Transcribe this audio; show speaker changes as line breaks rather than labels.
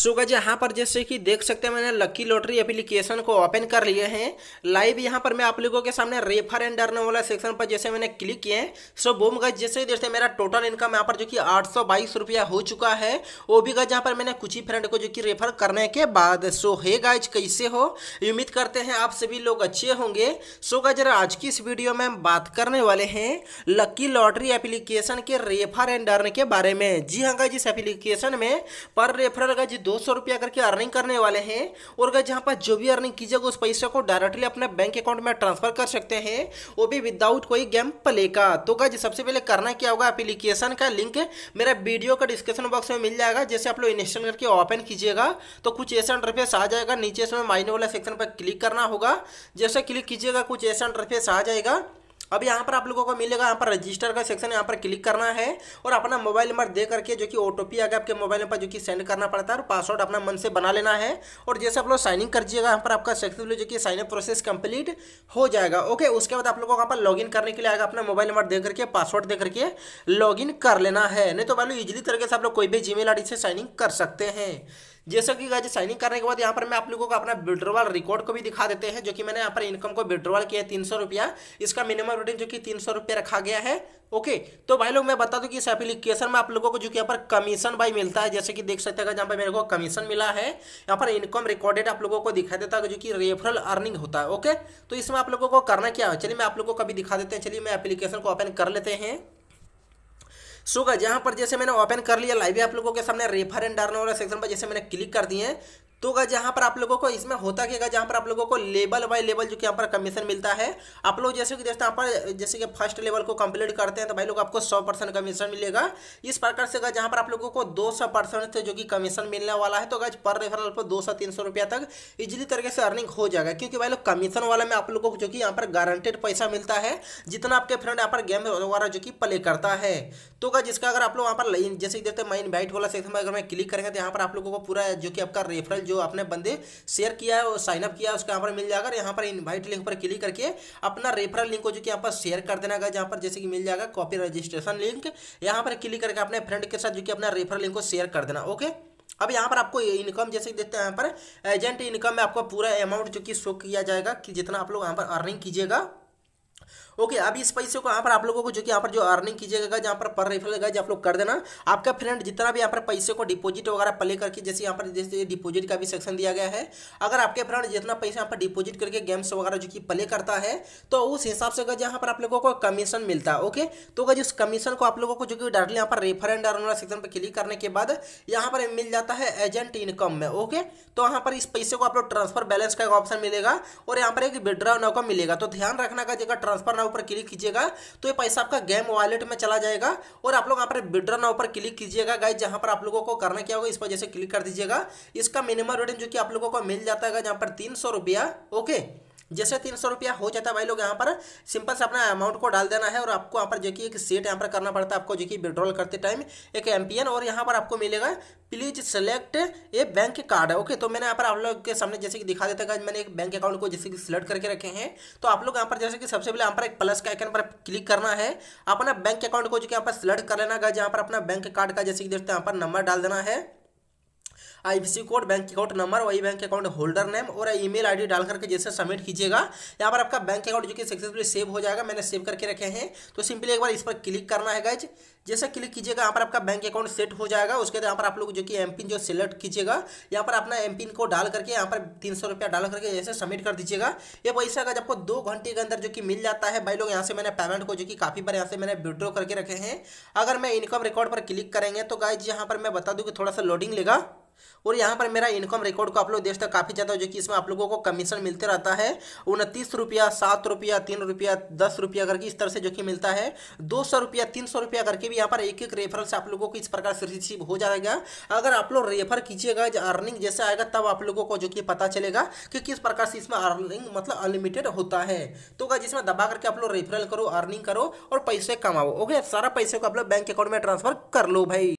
सो गज यहाँ पर जैसे कि देख सकते हैं मैंने लकी लॉटरी एप्लीकेशन को ओपन कर लिए हैं लाइव यहाँ पर मैं आप लोगों के सामने रेफर एंड डरने वाला सेक्शन पर जैसे मैंने क्लिक किए हैं सो बोम गज जैसे ही देखते मेरा टोटल इनकम यहाँ पर जो कि आठ सौ बाईस रुपया हो चुका है वो भी गज यहाँ पर मैंने कुछ ही फ्रेंड को जो कि रेफर करने के बाद सो हे गज कैसे हो उम्मीद करते हैं आप सभी लोग अच्छे होंगे सो गज आज की इस वीडियो में हम बात करने वाले हैं लक्की लॉटरी एप्लीकेशन के रेफर एंड डरने के बारे में जी हाँ गज इस एप्लीकेशन में पर रेफर गज दो सौ रुपया करके अर्निंग करने वाले हैं और अगर जहाँ पर जो भी अर्निंग कीजिएगा उस पैसे को डायरेक्टली अपने बैंक अकाउंट में ट्रांसफर कर सकते हैं वो भी विदाउट कोई गेम प्ले का तो गाइज सबसे पहले करना क्या होगा एप्लीकेशन का लिंक मेरा वीडियो का डिस्क्रिप्शन बॉक्स में मिल जाएगा जैसे आप लोग इंस्टॉल करके ओपन कीजिएगा तो कुछ ऐसा इंटरफेस आ जाएगा नीचे इसमें माइनर वाला सेक्शन पर क्लिक करना होगा जैसे क्लिक कीजिएगा कुछ ऐसा इंटरफेस आ जाएगा अब यहाँ पर आप लोगों को मिलेगा यहाँ पर रजिस्टर का सेक्शन यहाँ पर क्लिक करना है और अपना मोबाइल नंबर दे करके जो कि ओ टो पी आगे आपके मोबाइल नंबर जो कि सेंड करना पड़ता है और पासवर्ड अपना मन से बना लेना है और जैसे आप लोग साइनिंग कर दीजिएगा यहाँ पर आपका सक्सेसफुल जो कि साइनअप प्रोसेस कंप्लीट हो जाएगा ओके उसके बाद आप लोगों को यहाँ पर लॉगिन करने के लिए आएगा अपना मोबाइल नंबर दे करके पासवर्ड दे करके इन कर लेना है नहीं तो लो इजिली तरीके से आप लोग कोई भी जी मेल से साइनिंग कर सकते हैं जैसे कि गाइज साइनिंग करने के बाद यहाँ पर मैं आप लोगों को अपना विड्रोवल रिकॉर्ड को भी दिखा देते हैं जो कि मैंने यहाँ पर इनकम को विड्रोवल किया है तीन सौ रुपया इसका मिनिमम रेटिंग जो कि तीन सौ रुपया रखा गया है ओके तो भाई लोग मैं बता दूं कि इस एप्लीकेशन में आप लोगों को जो कि यहाँ पर कमीशन भाई मिलता है जैसे कि देख सकते हैं जहाँ पर मेरे को कमीशन मिला है यहाँ पर इनकम रिकॉर्डेड आप लोगों को दिखा देता है जो कि रेफरल अर्निंग होता है ओके तो इसमें आप लोगों को करना क्या है चलिए मैं आप लोगों को कभी दिखा देते हैं चलिए मैं एप्लीकेशन को ओपन कर लेते हैं सो का यहाँ पर जैसे मैंने ओपन कर लिया लाइव आप लोगों के सामने रेफर एंड अर्न वाला सेक्शन पर जैसे मैंने क्लिक कर दिए तो अगर जहाँ पर आप लोगों को इसमें होता क्या जहाँ पर आप लोगों को लेवल बाय लेवल जो कि यहाँ पर कमीशन मिलता है आप लोग जैसे कि जैसे यहाँ पर जैसे कि फर्स्ट लेवल को कंप्लीट करते हैं तो भाई लोग आपको सौ परसेंट कमीशन मिलेगा इस प्रकार से अगर जहाँ पर आप लोगों को दो सौ परसेंट जो कि कमीशन मिलने वाला है तो अगर पर रेफरल पर दो सौ तीन सौ रुपया तक इजिली तरीके से अर्निंग हो जाएगा क्योंकि भाई लोग कमीशन वाला में आप लोगों को जो कि यहाँ पर गारंटेड पैसा मिलता है जितना आपके फ्रेंड यहाँ पर गेम वगैरह जो कि प्ले करता है तो अगर जिसका अगर आप लोग यहाँ पर जैसे कि देखते हैं मैं इन्वाइट वाला सेक्शन में अगर मैं क्लिक करेंगे तो यहाँ पर आप लोगों को पूरा जो कि आपका रेफरल जो आपने बंदे शेयर किया है और साइनअप किया है उसका यहाँ पर मिल जाएगा यहाँ पर इन्वाइट लिंक पर क्लिक करके अपना रेफरल लिंक को जो कि यहाँ पर शेयर कर देना जहाँ पर जैसे कि मिल जाएगा कॉपी रजिस्ट्रेशन लिंक यहाँ पर क्लिक करके अपने फ्रेंड के साथ जो कि अपना रेफरल लिंक को शेयर कर देना ओके अब यहाँ पर आपको इनकम जैसे देखते हैं यहाँ पर एजेंट इनकम में आपको पूरा अमाउंट जो कि शो किया जाएगा कि जितना आप लोग यहाँ पर अर्निंग कीजिएगा ओके अब इस पैसे को यहाँ पर आप लोगों को जो कि यहाँ पर जो अर्निंग कीजिएगा जहाँ पर पर रेफर लगाए आप लोग कर देना आपका फ्रेंड जितना भी यहाँ पर पैसे को डिपॉजिट वगैरह प्ले करके जैसे यहाँ पर जैसे डिपॉजिट का भी सेक्शन दिया गया है अगर आपके फ्रेंड जितना पैसा यहाँ पर डिपॉजिट करके गेम्स वगैरह जो कि प्ले करता है तो उस हिसाब से यहाँ पर आप लोगों को कमीशन मिलता है ओके तो अगर जिस कमीशन को आप लोगों को जो कि डायरेक्टली यहाँ पर रेफर एंड अर्न सेक्शन पर क्लिक करने के बाद यहाँ पर मिल जाता है एजेंट इनकम में ओके तो यहाँ पर इस पैसे को आप लोग ट्रांसफर बैलेंस का ऑप्शन मिलेगा और यहाँ पर एक विड्रॉ नौका मिलेगा तो ध्यान रखना का जगह ट्रांसफर विड्रा ऊपर क्लिक कीजिएगा तो ये पैसा आपका गेम वॉलेट में चला जाएगा और आप लोग यहाँ पर विड्रा नाव पर क्लिक कीजिएगा गाइज जहाँ पर आप लोगों को करना क्या होगा इस पर जैसे क्लिक कर दीजिएगा इसका मिनिमम रिटर्न जो कि आप लोगों को मिल जाता है जहाँ पर तीन सौ रुपया ओके जैसे तीन सौ रुपया हो जाता है भाई लोग यहाँ पर सिंपल से अपना अमाउंट को डाल देना है और आपको यहाँ पर जो कि एक सेट यहाँ पर करना पड़ता है आपको जो कि विड्रॉल करते टाइम एक एमपीएन और यहाँ पर आपको मिलेगा please select a bank card okay तो मैंने यहाँ पर आप लोग के सामने जैसे कि दिखा देता है मैंने एक बैंक अकाउंट को जैसे कि सिलेक्ट करके रखे हैं तो आप लोग यहाँ पर जैसे कि सबसे पहले यहाँ पर एक प्लस का आइकन पर क्लिक करना है अपना बैंक अकाउंट को जो कि यहाँ पर सिलेक्ट कर लेना जहाँ पर अपना बैंक कार्ड का जैसे कि देखते हैं यहाँ पर नंबर डाल देना है IBC code bank account number वही बैंक अकाउंट होल्डर नेम और ईमेल आईडी डाल करके जैसे सबमिट कीजिएगा यहाँ पर आपका बैंक अकाउंट जो कि सक्सेसफुली सेव हो जाएगा मैंने सेव करके रखे हैं तो सिंपली एक बार इस पर क्लिक करना है गाइज जैसे क्लिक कीजिएगा यहाँ पर आपका बैंक अकाउंट सेट हो जाएगा उसके बाद यहाँ पर आप लोग जो कि एम जो सिलेक्ट कीजिएगा यहाँ पर अपना एम को डाल करके यहाँ पर तीन सौ रुपया डाल करके जैसे सबमिट कर दीजिएगा ये पैसा अगर आपको दो घंटे के अंदर जो कि मिल जाता है भाई लोग यहाँ से मैंने पेमेंट को जो कि काफ़ी बार यहाँ से मैंने विड्रॉ करके रखे हैं अगर मैं इनकम रिकॉर्ड पर क्लिक करेंगे तो गाइज यहाँ पर मैं बता दूँ कि थोड़ा सा लोडिंग लेगा और यहाँ पर मेरा इनकम रिकॉर्ड को आप लोग देखते सकते काफ़ी ज़्यादा जो कि इसमें आप लोगों को कमीशन मिलते रहता है उनतीस रुपया सात रुपया तीन रुपया दस रुपया करके इस तरह से जो कि मिलता है दो सौ रुपया तीन सौ रुपया करके भी यहाँ पर एक एक रेफरल से आप लोगों को इस प्रकार से रिसीव हो जाएगा अगर आप लोग रेफर कीजिएगा अर्निंग जैसे आएगा तब आप लोगों को जो कि पता चलेगा कि किस प्रकार से इसमें अर्निंग मतलब अनलिमिटेड होता है तो अगर जिसमें दबा करके आप लोग रेफरल करो अर्निंग करो और पैसे कमाओ ओके सारा पैसे को आप लोग बैंक अकाउंट में ट्रांसफर कर लो भाई